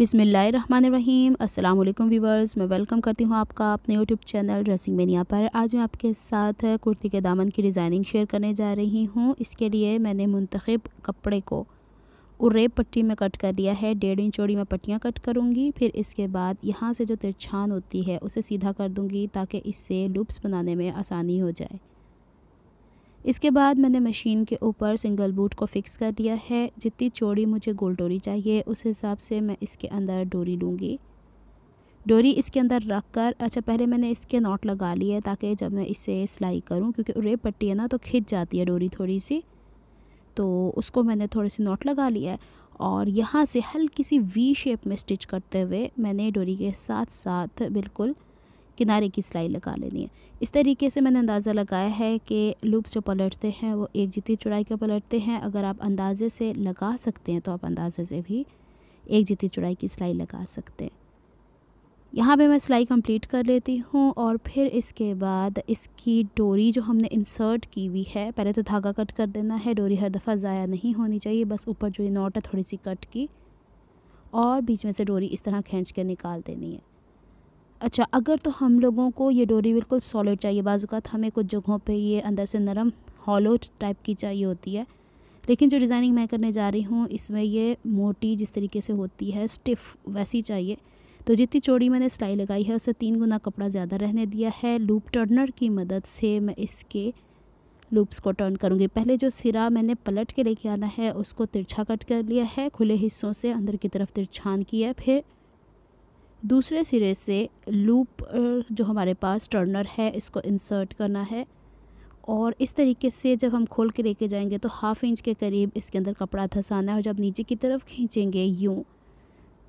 बिसमीम अल्लाम वीवर्स मैं वेलकम करती हूँ आपका अपने यूट्यूब चैनल ड्रेसिंग मेनिया पर आज मैं आपके साथ कुर्ती के दामन की डिज़ाइनिंग शेयर करने जा रही हूँ इसके लिए मैंने मुंतखब कपड़े को उरेब पट्टी में कट कर लिया है डेढ़ इंच चौड़ी में पट्टियाँ कट करूँगी फिर इसके बाद यहाँ से जो तिरछान होती है उसे सीधा कर दूँगी ताकि इससे लुप्स बनाने में आसानी हो जाए इसके बाद मैंने मशीन के ऊपर सिंगल बूट को फिक्स कर दिया है जितनी चौड़ी मुझे गोल डोरी चाहिए उस हिसाब से मैं इसके अंदर डोरी लूँगी डोरी इसके अंदर रख कर अच्छा पहले मैंने इसके नॉट लगा लिए ताकि जब मैं इसे सिलाई करूँ क्योंकि रेप पट्टी है ना तो खिंच जाती है डोरी थोड़ी सी तो उसको मैंने थोड़े से नॉट लगा लिया है और यहाँ से हल्की सी वी शेप में स्टिच करते हुए मैंने डोरी के साथ साथ बिल्कुल किनारे की सिलाई लगा लेनी है इस तरीके से मैंने अंदाज़ा लगाया है कि लूप्स जो पलटते हैं वो एक जितनी चौड़ाई के पलटते हैं अगर आप अंदाजे से लगा सकते हैं तो आप अंदाजे से भी एक जितनी चौड़ाई की सिलाई लगा सकते हैं यहाँ पे मैं सिलाई कंप्लीट कर लेती हूँ और फिर इसके बाद इसकी डोरी जो हमने इंसर्ट की हुई है पहले तो धागा कट कर देना है डोरी हर दफ़ा ज़ाया नहीं होनी चाहिए बस ऊपर जो ये नोट है थोड़ी सी कट की और बीच में से डोरी इस तरह खींच के निकाल देनी है अच्छा अगर तो हम लोगों को ये डोरी बिल्कुल सॉलिड चाहिए बाजूकात हमें कुछ जगहों पे ये अंदर से नरम हॉलो टाइप की चाहिए होती है लेकिन जो डिज़ाइनिंग मैं करने जा रही हूँ इसमें ये मोटी जिस तरीके से होती है स्टिफ़ वैसी चाहिए तो जितनी चौड़ी मैंने सिलाई लगाई है उससे तीन गुना कपड़ा ज़्यादा रहने दिया है लूप टर्नर की मदद से मैं इसके लूप्स को टर्न करूँगी पहले जो सिरा मैंने पलट के लेके आना है उसको तिरछा कट कर लिया है खुले हिस्सों से अंदर की तरफ तिरछान किया फिर दूसरे सिरे से लूप जो हमारे पास टर्नर है इसको इंसर्ट करना है और इस तरीके से जब हम खोल के लेके जाएंगे तो हाफ़ इंच के करीब इसके अंदर कपड़ा धसाना है और जब नीचे की तरफ खींचेंगे यूँ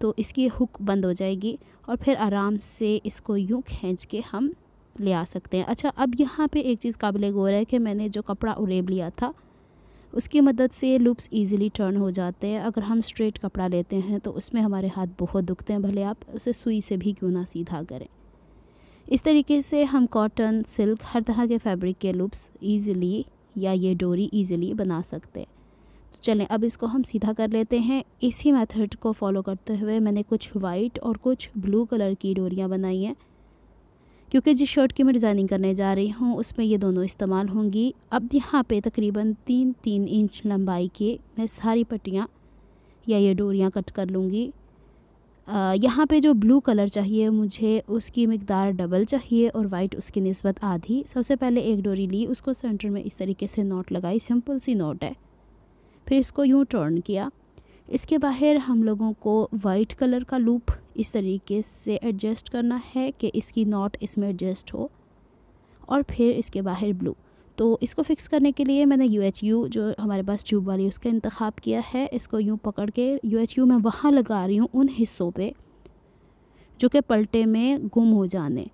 तो इसकी हुक बंद हो जाएगी और फिर आराम से इसको यूँ खींच के हम ले आ सकते हैं अच्छा अब यहाँ पे एक चीज़ काबिल गौर है कि मैंने जो कपड़ा उरेब लिया था उसकी मदद से लूप्स ईजिली टर्न हो जाते हैं अगर हम स्ट्रेट कपड़ा लेते हैं तो उसमें हमारे हाथ बहुत दुखते हैं भले आप उसे सुई से भी क्यों ना सीधा करें इस तरीके से हम कॉटन सिल्क हर तरह के फैब्रिक के लूप्स ईज़िली या ये डोरी ईज़िली बना सकते हैं तो चलें अब इसको हम सीधा कर लेते हैं इसी मेथड को फॉलो करते हुए मैंने कुछ वाइट और कुछ ब्लू कलर की डोरियाँ बनाई हैं क्योंकि जिस शर्ट की मैं डिज़ाइनिंग करने जा रही हूँ उसमें ये दोनों इस्तेमाल होंगी अब यहाँ पे तकरीबन तीन तीन इंच लंबाई के मैं सारी पट्टियाँ या ये डोरियाँ कट कर लूँगी यहाँ पे जो ब्लू कलर चाहिए मुझे उसकी मकदार डबल चाहिए और वाइट उसकी नस्बत आधी सबसे पहले एक डोरी ली उसको सेंटर में इस तरीके से नोट लगाई सिंपल सी नोट है फिर इसको यूँ टर्न किया इसके बाहर हम लोगों को वाइट कलर का लूप इस तरीके से एडजस्ट करना है कि इसकी नॉट इसमें एडजस्ट हो और फिर इसके बाहर ब्लू तो इसको फिक्स करने के लिए मैंने यू एच यू जो हमारे पास ट्यूब वाली उसका इंतखब किया है इसको यूँ पकड़ के यू एच यू मैं वहाँ लगा रही हूँ उन हिस्सों पे जो कि पलटे में गुम हो जाने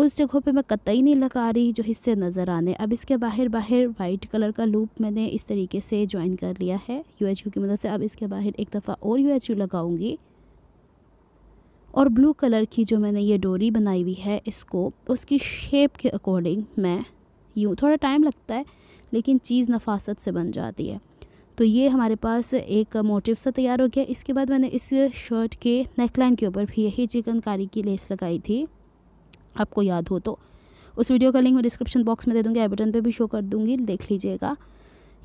उस जगहों पे मैं कतई नहीं लगा रही जो हिस्से नज़र आने अब इसके बाहर बाहर वाइट कलर का लूप मैंने इस तरीके से ज्वाइन कर लिया है यू एच यू की मदद से अब इसके बाहर एक दफ़ा और यू एच यू लगाऊँगी और ब्लू कलर की जो मैंने ये डोरी बनाई हुई है इसको उसकी शेप के अकॉर्डिंग मैं यूँ थोड़ा टाइम लगता है लेकिन चीज़ नफासत से बन जाती है तो ये हमारे पास एक मोटिव सा तैयार हो गया इसके बाद मैंने इस शर्ट के नेकलाइन के ऊपर भी यही चिकनकारी की लेस लगाई थी आपको याद हो तो उस वीडियो का लिंक मैं डिस्क्रिप्शन बॉक्स में दे दूँगी आई बटन पर भी शो कर दूँगी देख लीजिएगा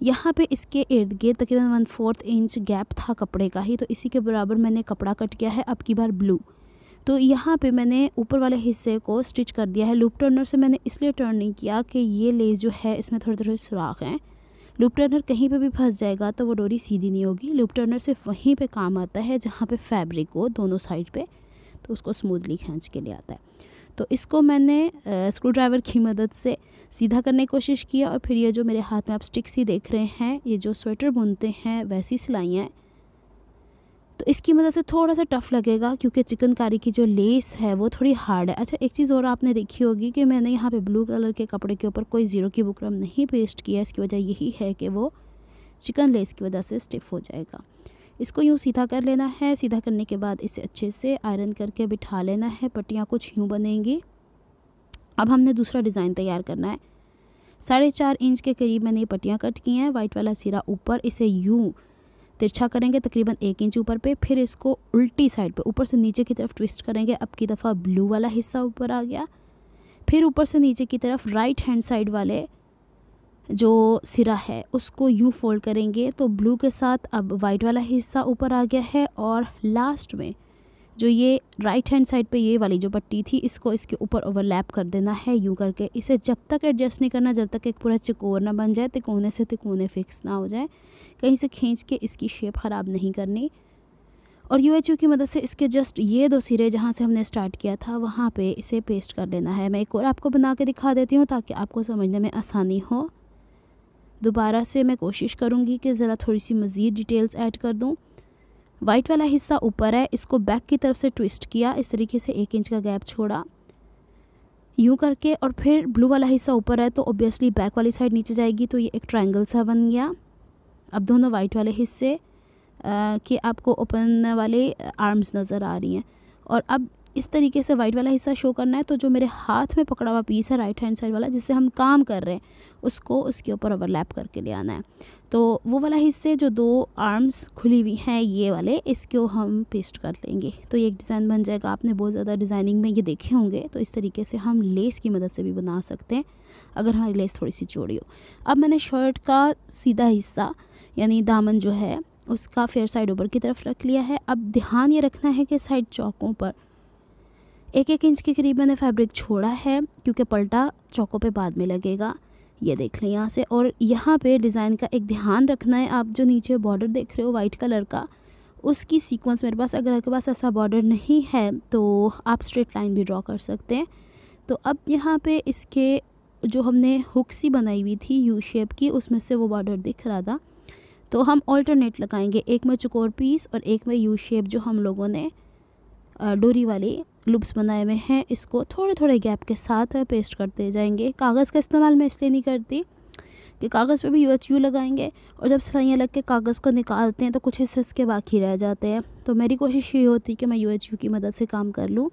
यहाँ पे इसके इर्द गिर्द तकरीबन वन फोर्थ इंच गैप था कपड़े का ही तो इसी के बराबर मैंने कपड़ा कट किया है अब की बार ब्लू तो यहाँ पे मैंने ऊपर वाले हिस्से को स्टिच कर दिया है लूप टर्नर से मैंने इसलिए टर्न नहीं किया कि ये लेस जो है इसमें थोड़े थोड़े सुराख हैं लूप टर्नर कहीं पे भी फंस जाएगा तो वो डोरी सीधी नहीं होगी लूप टर्नर सिर्फ वहीं पे काम आता है जहाँ पे फैब्रिक हो दोनों साइड पे तो उसको स्मूथली खींच के लिए आता है तो इसको मैंने स्क्रू ड्राइवर की मदद से सीधा करने की कोशिश किया और फिर ये जो मेरे हाथ में आप स्टिक्स ही देख रहे हैं ये जो स्वेटर बुनते हैं वैसी सिलाइयाँ तो इसकी मदद से थोड़ा सा टफ़ लगेगा क्योंकि चिकनकारी की जो लेस है वो थोड़ी हार्ड है अच्छा एक चीज़ और आपने देखी होगी कि मैंने यहाँ पे ब्लू कलर के कपड़े के ऊपर कोई ज़ीरो की बुकरम नहीं पेस्ट किया इसकी वजह यही है कि वो चिकन लेस की वजह से स्टिफ हो जाएगा इसको यूँ सीधा कर लेना है सीधा करने के बाद इसे अच्छे से आयरन करके बिठा लेना है पट्टियाँ कुछ यूँ बनेंगी अब हमने दूसरा डिज़ाइन तैयार करना है साढ़े चार इंच के करीब मैंने ये पट्टियाँ कट की हैं वाइट वाला सिरा ऊपर इसे यू तिरछा करेंगे तकरीबन एक इंच ऊपर पे फिर इसको उल्टी साइड पे ऊपर से नीचे की तरफ ट्विस्ट करेंगे अब की दफ़ा ब्लू वाला हिस्सा ऊपर आ गया फिर ऊपर से नीचे की तरफ राइट हैंड साइड वाले जो सिरा है उसको यू फोल्ड करेंगे तो ब्लू के साथ अब वाइट वाला हिस्सा ऊपर आ गया है और लास्ट में जो ये राइट हैंड साइड पे ये वाली जो पट्टी थी इसको इसके ऊपर ओवरलैप कर देना है यूँ करके इसे जब तक एडजस्ट नहीं करना जब तक एक पूरा चकोर ना बन जाए तिकोने से तिकोने फिक्स ना हो जाए कहीं से खींच के इसकी शेप ख़राब नहीं करनी और यू एच यू की मदद से इसके जस्ट ये दो सिरे जहाँ से हमने स्टार्ट किया था वहाँ पे इसे पेस्ट कर लेना है मैं एक और आपको बना के दिखा देती हूँ ताकि आपको समझने में आसानी हो दोबारा से मैं कोशिश करूँगी कि ज़रा थोड़ी सी मज़ीद डिटेल्स ऐड कर दूँ वाइट वाला हिस्सा ऊपर है इसको बैक की तरफ से ट्विस्ट किया इस तरीके से एक इंच का गैप छोड़ा यूँ करके और फिर ब्लू वाला हिस्सा ऊपर है तो ऑब्वियसली बैक वाली साइड नीचे जाएगी तो ये एक ट्राइंगल सा बन गया अब दोनों वाइट वाले हिस्से के आपको ओपन वाले आर्म्स नज़र आ रही हैं और अब इस तरीके से वाइट वाला हिस्सा शो करना है तो जो मेरे हाथ में पकड़ा हुआ पीस है राइट हैंड साइड वाला जिससे हम काम कर रहे हैं उसको उसके ऊपर ओवरलैप करके ले आना है तो वो वाला हिस्से जो दो आर्म्स खुली हुई हैं ये वाले इसको हम पेस्ट कर लेंगे तो ये एक डिज़ाइन बन जाएगा आपने बहुत ज़्यादा डिज़ाइनिंग में ये देखे होंगे तो इस तरीके से हम लेस की मदद से भी बना सकते हैं अगर हमारी लेस थोड़ी सी चौड़ी हो अब मैंने शर्ट का सीधा हिस्सा यानी दामन जो है उसका फेयर साइड ऊपर की तरफ रख लिया है अब ध्यान ये रखना है कि साइड चौकों पर एक एक इंच के करीब मैंने फैब्रिक छोड़ा है क्योंकि पलटा चौकों पे बाद में लगेगा ये देख लें यहाँ से और यहाँ पे डिज़ाइन का एक ध्यान रखना है आप जो नीचे बॉर्डर देख रहे हो वाइट कलर का उसकी सीक्वेंस मेरे पास अगर आपके पास ऐसा बॉर्डर नहीं है तो आप स्ट्रेट लाइन भी ड्रॉ कर सकते हैं तो अब यहाँ पर इसके जो हमने हुक्सी बनाई हुई थी यू शेप की उसमें से वो बॉर्डर दिख रहा था तो हम ऑल्टरनेट लगाएंगे एक में चकोर पीस और एक में यू शेप जो हम लोगों ने डोरी वाले लुप्स बनाए हुए हैं इसको थोड़े थोड़े गैप के साथ पेस्ट करते जाएंगे कागज़ का इस्तेमाल मैं इसलिए नहीं करती कि कागज़ पे भी यू एच यू लगाएंगे और जब सिलाइयाँ लग के कागज़ को निकालते हैं तो कुछ हिस्से इसके बाकी रह जाते हैं तो मेरी कोशिश ये होती है कि मैं यू एच यू की मदद से काम कर लूँ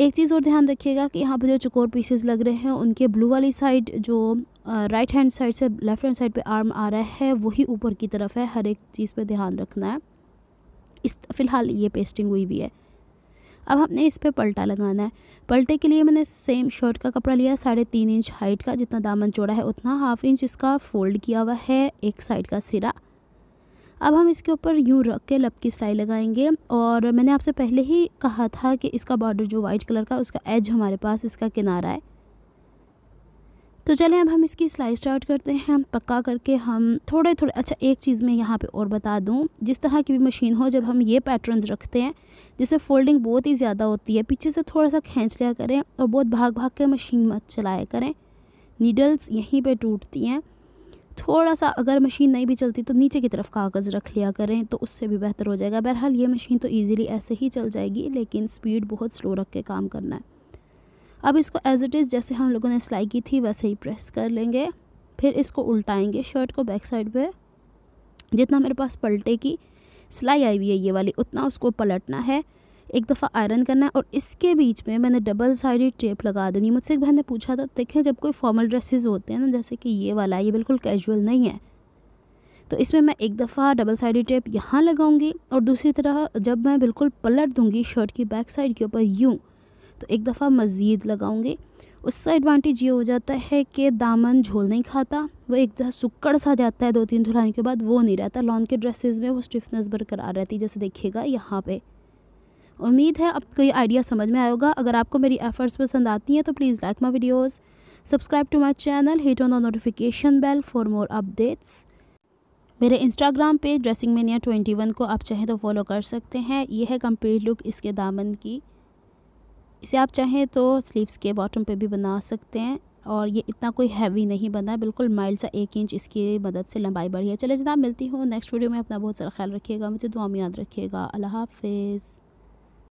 एक चीज़ और ध्यान रखिएगा कि यहाँ पर जो चकोर पीसेज लग रहे हैं उनके ब्लू वाली साइड जो राइट हैंड साइड से लेफ़्ट हैंड साइड पे आर्म आ रहा है वही ऊपर की तरफ है हर एक चीज़ पे ध्यान रखना है इस फ़िलहाल ये पेस्टिंग हुई हुई है अब हमने इस पर पलटा लगाना है पलटे के लिए मैंने सेम शर्ट का कपड़ा लिया है साढ़े तीन इंच हाइट का जितना दामन चौड़ा है उतना हाफ इंच इसका फोल्ड किया हुआ है एक साइड का सिरा अब हम इसके ऊपर यूँ रख के लप की सिलाई लगाएंगे और मैंने आपसे पहले ही कहा था कि इसका बॉर्डर जो वाइट कलर का उसका एज हमारे पास इसका किनारा है तो चलें अब हम इसकी सिलाई स्टार्ट करते हैं पक्का करके हम थोड़े थोड़े अच्छा एक चीज़ मैं यहाँ पे और बता दूँ जिस तरह की भी मशीन हो जब हम ये पैटर्न्स रखते हैं जिसमें फोल्डिंग बहुत ही ज़्यादा होती है पीछे से थोड़ा सा खींच लिया करें और बहुत भाग भाग के मशीन मत चलाया करें नीडल्स यहीं पे टूटती हैं थोड़ा सा अगर मशीन नहीं भी चलती तो नीचे की तरफ कागज़ रख लिया करें तो उससे भी बेहतर हो जाएगा बहरहाल ये मशीन तो ईजिली ऐसे ही चल जाएगी लेकिन स्पीड बहुत स्लो रख के काम करना है अब इसको एज इट इज़ जैसे हम लोगों ने सिलाई की थी वैसे ही प्रेस कर लेंगे फिर इसको उल्टाएंगे शर्ट को बैक साइड पे जितना मेरे पास पलटे की सिलाई आई हुई है ये वाली उतना उसको पलटना है एक दफ़ा आयरन करना है और इसके बीच में मैंने डबल साइडेड टेप लगा देनी मुझसे एक बहन ने पूछा था देखें जब कोई फॉर्मल ड्रेसेस होते हैं ना जैसे कि ये वाला है ये बिल्कुल कैजुअल नहीं है तो इसमें मैं एक दफ़ा डबल साइडेड टेप यहाँ लगाऊंगी और दूसरी तरह जब मैं बिल्कुल पलट दूँगी शर्ट की बैक साइड के ऊपर यूँ तो एक दफ़ा मज़ीद लगाऊंगी उसका एडवांटेज ये हो जाता है कि दामन झोल नहीं खाता वो एक जहाँ सुक्कड़ सा जाता है दो तीन धुलाई के बाद वो नहीं रहता लॉन के ड्रेसेस में वो स्टिफनेस बरकरार रहती है जैसे देखिएगा यहाँ पे उम्मीद है आपको ये आइडिया समझ में आएगा अगर आपको मेरी एफर्ट्स पसंद आती हैं तो please like my videos subscribe to my channel hit on the notification bell for more updates मेरे Instagram page dressing mania twenty one को आप चाहें तो फॉलो कर सकते हैं यह है कम्प्लीट लुक इसके दामन की इसे आप चाहें तो स्लीव्स के बॉटम पे भी बना सकते हैं और ये इतना कोई हैवी नहीं बना है बिल्कुल माइल्ड सा एक इंच इसकी मदद से लंबाई बढ़ी है चले जनाब मिलती हूँ नेक्स्ट वीडियो में अपना बहुत सारा ख्याल रखिएगा मुझे दुआ में याद रखिएगा अल्लाह हाफिज़